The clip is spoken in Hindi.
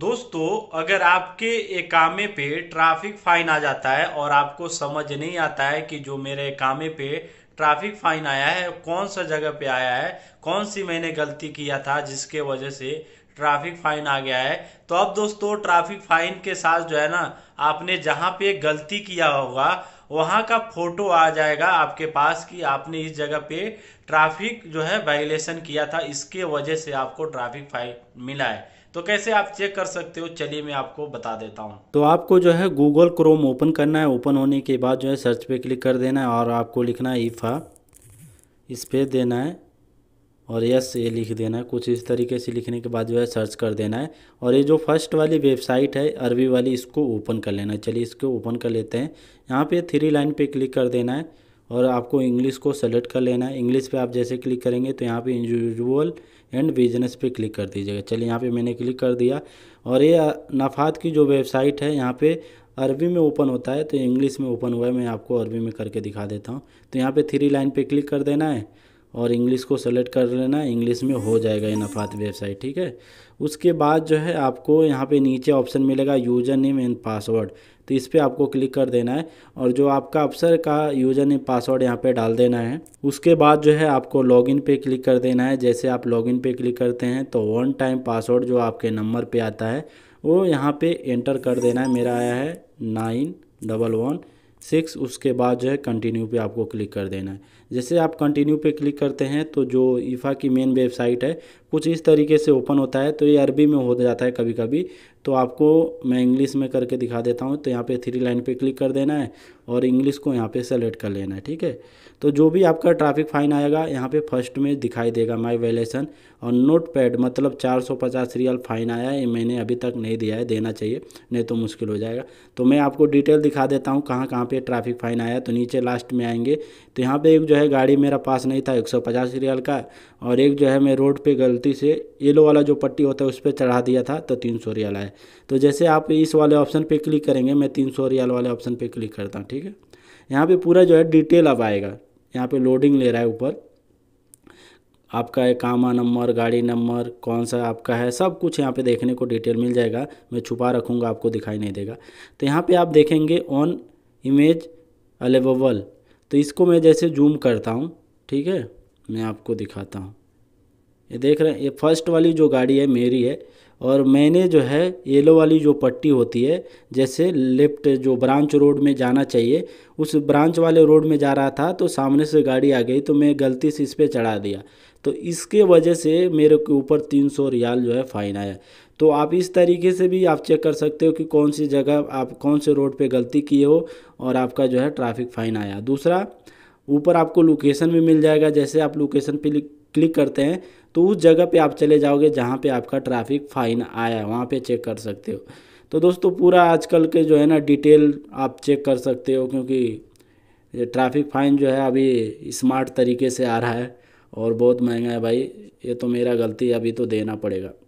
दोस्तों अगर आपके एकामे पे ट्रैफिक फाइन आ जाता है और आपको समझ नहीं आता है कि जो मेरे एकामे पे ट्रैफिक फाइन आया है कौन सा जगह पे आया है कौन सी मैंने गलती किया था जिसके वजह से ट्रैफिक फाइन आ गया है तो अब दोस्तों ट्रैफिक फाइन के साथ जो है ना आपने जहाँ पे गलती किया होगा वहाँ का फोटो आ जाएगा आपके पास कि आपने इस जगह पे ट्रैफिक जो है वायलेशन किया था इसके वजह से आपको ट्रैफिक फाइन मिला है तो कैसे आप चेक कर सकते हो चलिए मैं आपको बता देता हूँ तो आपको जो है गूगल क्रोम ओपन करना है ओपन होने के बाद जो है सर्च पे क्लिक कर देना है और आपको लिखना है इफा इस पर देना है और यस ये लिख देना है कुछ इस तरीके से लिखने के बाद जो है सर्च कर देना है और ये जो फर्स्ट वाली वेबसाइट है अरबी वाली इसको ओपन कर लेना है चलिए इसको ओपन कर लेते हैं यहाँ पे थ्री लाइन पे क्लिक कर देना है और आपको इंग्लिश को सेलेक्ट कर लेना है इंग्लिश पे आप जैसे क्लिक करेंगे तो यहाँ पे इंडिविजुअल एंड बिजनेस पे क्लिक कर दीजिएगा चलिए यहाँ पे मैंने क्लिक कर दिया और ये नफात की जो वेबसाइट है यहाँ पे अरबी में ओपन होता है तो इंग्लिश में ओपन हुआ है मैं आपको अरबी में करके दिखा देता हूँ तो यहाँ पर थ्री लाइन पर क्लिक कर देना है और इंग्लिश को सेलेक्ट कर लेना इंग्लिश में हो जाएगा ये नफात वेबसाइट ठीक है उसके बाद जो है आपको यहाँ पे नीचे ऑप्शन मिलेगा यूजर नेम एंड पासवर्ड तो इस पर आपको क्लिक कर देना है और जो आपका अफसर का यूजर नेम पासवर्ड यहाँ पे डाल देना है उसके बाद जो है आपको लॉगिन पे क्लिक कर देना है जैसे आप लॉगिन पे क्लिक करते हैं तो वन टाइम पासवर्ड जो आपके नंबर पर आता है वो यहाँ पे एंटर कर देना है मेरा आया है नाइन डबल वन सिक्स उसके बाद जो है कंटिन्यू पे आपको क्लिक कर देना है जैसे आप कंटिन्यू पे क्लिक करते हैं तो जो ईफ़ा की मेन वेबसाइट है कुछ इस तरीके से ओपन होता है तो ये अरबी में हो जाता है कभी कभी तो आपको मैं इंग्लिश में करके दिखा देता हूँ तो यहाँ पे थ्री लाइन पे क्लिक कर देना है और इंग्लिश को यहाँ पे सेलेक्ट कर लेना है ठीक है तो जो भी आपका ट्रैफिक फाइन आएगा यहाँ पे फर्स्ट में दिखाई देगा माय वैलेशन और नोट पैड मतलब 450 रियल फ़ाइन आया है मैंने अभी तक नहीं दिया है देना चाहिए नहीं तो मुश्किल हो जाएगा तो मैं आपको डिटेल दिखा देता हूँ कहाँ कहाँ पर ट्रैफिक फ़ाइन आया तो नीचे लास्ट में आएंगे तो यहाँ पर एक जो है गाड़ी मेरा पास नहीं था 150 रियाल का और एक जो है मैं रोड पे गलती से येलो वाला जो पट्टी होता है उस पर चढ़ा दिया था तो 300 रियाल आए तो जैसे आप इस वाले ऑप्शन पे क्लिक करेंगे मैं 300 रियाल वाले ऑप्शन पे क्लिक करता हूँ ठीक है यहाँ पे पूरा जो है डिटेल अब आएगा यहाँ पे लोडिंग ले रहा है ऊपर आपका कामा नंबर गाड़ी नंबर कौन सा आपका है सब कुछ यहाँ पे देखने को डिटेल मिल जाएगा मैं छुपा रखूँगा आपको दिखाई नहीं देगा तो यहाँ पे आप देखेंगे ऑन इमेज अलेवेबल तो इसको मैं जैसे जूम करता हूँ ठीक है मैं आपको दिखाता हूँ ये देख रहे हैं ये फर्स्ट वाली जो गाड़ी है मेरी है और मैंने जो है येलो वाली जो पट्टी होती है जैसे लेफ्ट जो ब्रांच रोड में जाना चाहिए उस ब्रांच वाले रोड में जा रहा था तो सामने से गाड़ी आ गई तो मैं गलती से इस पर चढ़ा दिया तो इसके वजह से मेरे के ऊपर तीन सौ रियाल जो है फ़ाइन आया तो आप इस तरीके से भी आप चेक कर सकते हो कि कौन सी जगह आप कौन से रोड पर गलती किए हो और आपका जो है ट्रैफिक फ़ाइन आया दूसरा ऊपर आपको लोकेशन भी मिल जाएगा जैसे आप लोकेशन पे क्लिक करते हैं तो उस जगह पे आप चले जाओगे जहाँ पे आपका ट्रैफिक फाइन आया है वहाँ पे चेक कर सकते हो तो दोस्तों पूरा आजकल के जो है ना डिटेल आप चेक कर सकते हो क्योंकि ट्रैफिक फाइन जो है अभी स्मार्ट तरीके से आ रहा है और बहुत महंगा है भाई ये तो मेरा गलती अभी तो देना पड़ेगा